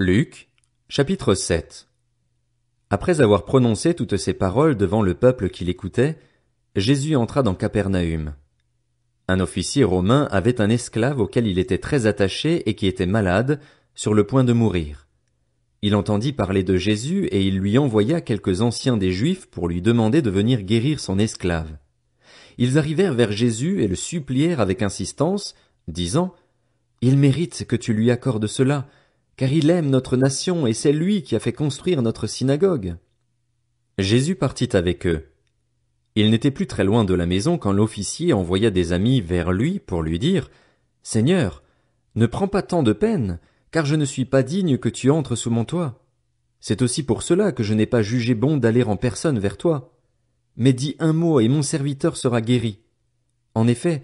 Luc, chapitre 7 Après avoir prononcé toutes ces paroles devant le peuple qui l'écoutait, Jésus entra dans Capernaüm. Un officier romain avait un esclave auquel il était très attaché et qui était malade, sur le point de mourir. Il entendit parler de Jésus et il lui envoya quelques anciens des Juifs pour lui demander de venir guérir son esclave. Ils arrivèrent vers Jésus et le supplièrent avec insistance, disant Il mérite que tu lui accordes cela, car il aime notre nation et c'est lui qui a fait construire notre synagogue. Jésus partit avec eux. Il n'était plus très loin de la maison quand l'officier envoya des amis vers lui pour lui dire Seigneur, ne prends pas tant de peine, car je ne suis pas digne que tu entres sous mon toit. C'est aussi pour cela que je n'ai pas jugé bon d'aller en personne vers toi. Mais dis un mot et mon serviteur sera guéri. En effet,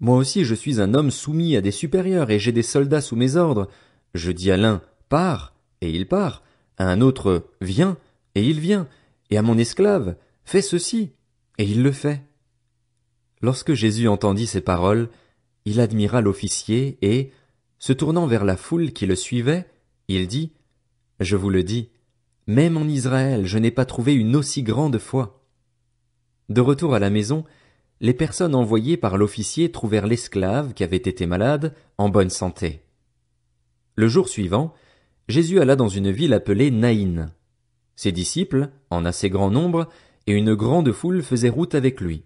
moi aussi je suis un homme soumis à des supérieurs et j'ai des soldats sous mes ordres, je dis à l'un Pars, et il part, à un autre Viens, et il vient, et à mon esclave Fais ceci, et il le fait. Lorsque Jésus entendit ces paroles, il admira l'officier, et, se tournant vers la foule qui le suivait, il dit Je vous le dis, même en Israël je n'ai pas trouvé une aussi grande foi. De retour à la maison, les personnes envoyées par l'officier trouvèrent l'esclave qui avait été malade en bonne santé. Le jour suivant, Jésus alla dans une ville appelée Naïn. Ses disciples, en assez grand nombre, et une grande foule faisaient route avec lui.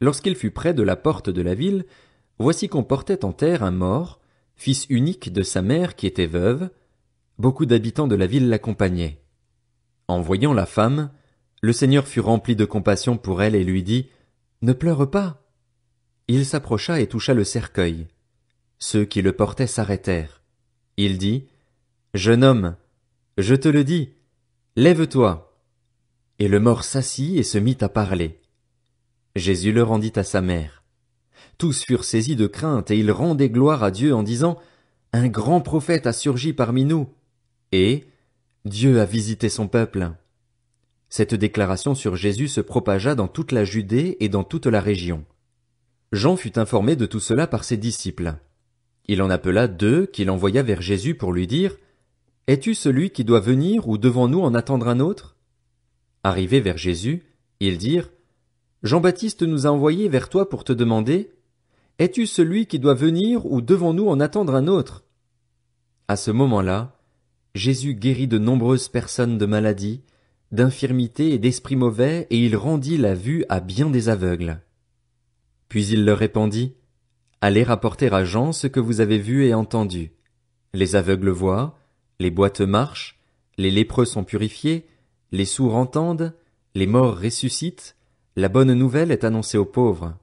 Lorsqu'il fut près de la porte de la ville, voici qu'on portait en terre un mort, fils unique de sa mère qui était veuve, beaucoup d'habitants de la ville l'accompagnaient. En voyant la femme, le Seigneur fut rempli de compassion pour elle et lui dit, Ne pleure pas. Il s'approcha et toucha le cercueil. Ceux qui le portaient s'arrêtèrent. Il dit, Jeune homme, je te le dis, lève-toi. Et le mort s'assit et se mit à parler. Jésus le rendit à sa mère. Tous furent saisis de crainte et ils rendaient gloire à Dieu en disant, Un grand prophète a surgi parmi nous. Et Dieu a visité son peuple. Cette déclaration sur Jésus se propagea dans toute la Judée et dans toute la région. Jean fut informé de tout cela par ses disciples. Il en appela deux qu'il envoya vers Jésus pour lui dire Es-tu celui qui doit venir ou devant nous en attendre un autre Arrivés vers Jésus, ils dirent Jean-Baptiste nous a envoyés vers toi pour te demander Es-tu celui qui doit venir ou devant nous en attendre un autre À ce moment-là, Jésus guérit de nombreuses personnes de maladies, d'infirmités et d'esprits mauvais, et il rendit la vue à bien des aveugles. Puis il leur répondit Allez rapporter à Jean ce que vous avez vu et entendu. Les aveugles voient, les boîtes marchent, les lépreux sont purifiés, les sourds entendent, les morts ressuscitent, la bonne nouvelle est annoncée aux pauvres.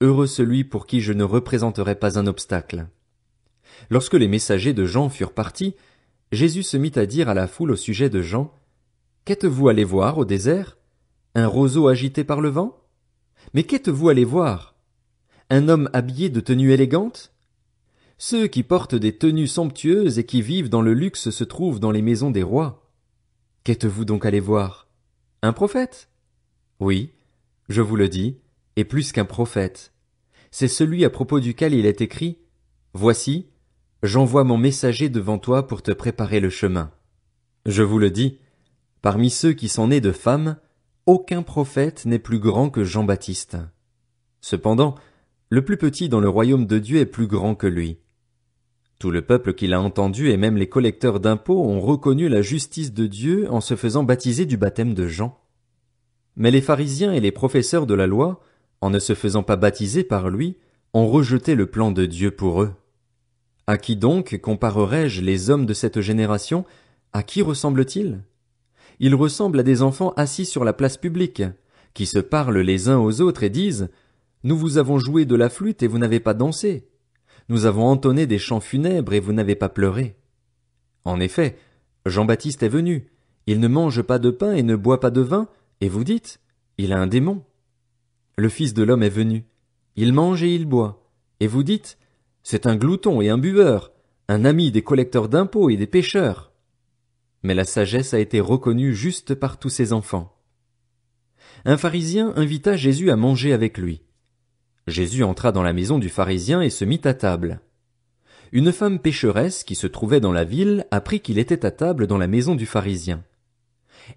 Heureux celui pour qui je ne représenterai pas un obstacle. Lorsque les messagers de Jean furent partis, Jésus se mit à dire à la foule au sujet de Jean. Qu'êtes vous allé voir au désert? Un roseau agité par le vent? Mais qu'êtes vous allé voir? un homme habillé de tenues élégantes? Ceux qui portent des tenues somptueuses et qui vivent dans le luxe se trouvent dans les maisons des rois. Qu'êtes-vous donc allé voir? Un prophète? Oui, je vous le dis, et plus qu'un prophète. C'est celui à propos duquel il est écrit, Voici, j'envoie mon messager devant toi pour te préparer le chemin. Je vous le dis, parmi ceux qui sont nés de femmes, aucun prophète n'est plus grand que Jean-Baptiste. Cependant, le plus petit dans le royaume de Dieu est plus grand que lui. Tout le peuple qui l'a entendu et même les collecteurs d'impôts ont reconnu la justice de Dieu en se faisant baptiser du baptême de Jean. Mais les pharisiens et les professeurs de la loi, en ne se faisant pas baptiser par lui, ont rejeté le plan de Dieu pour eux. À qui donc comparerai-je les hommes de cette génération? À qui ressemblent-ils? Ils ressemblent à des enfants assis sur la place publique, qui se parlent les uns aux autres et disent nous vous avons joué de la flûte et vous n'avez pas dansé. Nous avons entonné des chants funèbres et vous n'avez pas pleuré. En effet, Jean-Baptiste est venu. Il ne mange pas de pain et ne boit pas de vin, et vous dites, il a un démon. Le Fils de l'homme est venu. Il mange et il boit. Et vous dites, c'est un glouton et un buveur, un ami des collecteurs d'impôts et des pêcheurs. Mais la sagesse a été reconnue juste par tous ses enfants. Un pharisien invita Jésus à manger avec lui. Jésus entra dans la maison du pharisien et se mit à table. Une femme pécheresse qui se trouvait dans la ville apprit qu'il était à table dans la maison du pharisien.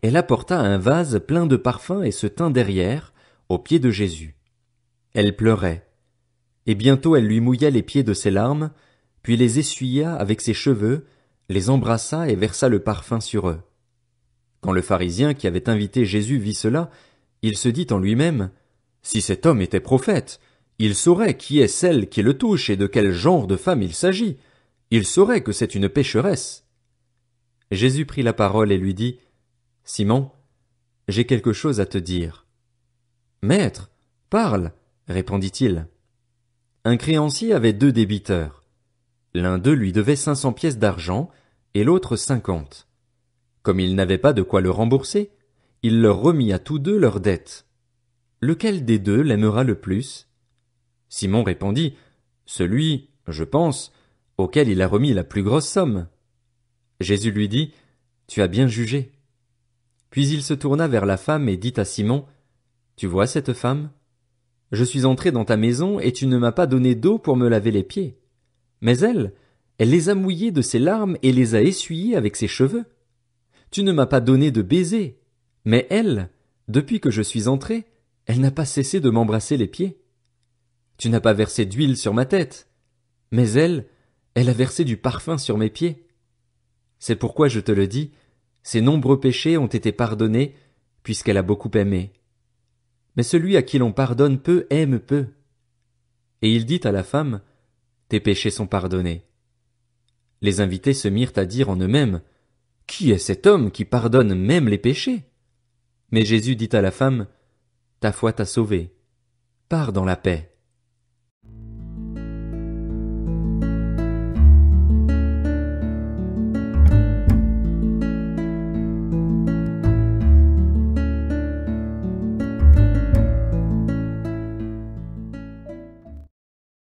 Elle apporta un vase plein de parfums et se tint derrière, aux pieds de Jésus. Elle pleurait. Et bientôt elle lui mouilla les pieds de ses larmes, puis les essuya avec ses cheveux, les embrassa et versa le parfum sur eux. Quand le pharisien qui avait invité Jésus vit cela, il se dit en lui-même, Si cet homme était prophète, il saurait qui est celle qui le touche et de quel genre de femme il s'agit. Il saurait que c'est une pécheresse. Jésus prit la parole et lui dit, Simon, j'ai quelque chose à te dire. Maître, parle, répondit-il. Un créancier avait deux débiteurs. L'un d'eux lui devait cinq cents pièces d'argent et l'autre cinquante. Comme il n'avait pas de quoi le rembourser, il leur remit à tous deux leurs dettes. Lequel des deux l'aimera le plus? Simon répondit. Celui, je pense, auquel il a remis la plus grosse somme. Jésus lui dit. Tu as bien jugé. Puis il se tourna vers la femme et dit à Simon. Tu vois cette femme? Je suis entré dans ta maison et tu ne m'as pas donné d'eau pour me laver les pieds. Mais elle, elle les a mouillés de ses larmes et les a essuyés avec ses cheveux. Tu ne m'as pas donné de baiser. Mais elle, depuis que je suis entré, elle n'a pas cessé de m'embrasser les pieds. Tu n'as pas versé d'huile sur ma tête. Mais elle, elle a versé du parfum sur mes pieds. C'est pourquoi je te le dis, ses nombreux péchés ont été pardonnés, puisqu'elle a beaucoup aimé. Mais celui à qui l'on pardonne peu aime peu. Et il dit à la femme, Tes péchés sont pardonnés. Les invités se mirent à dire en eux-mêmes, Qui est cet homme qui pardonne même les péchés? Mais Jésus dit à la femme, Ta foi t'a sauvée. Pars dans la paix.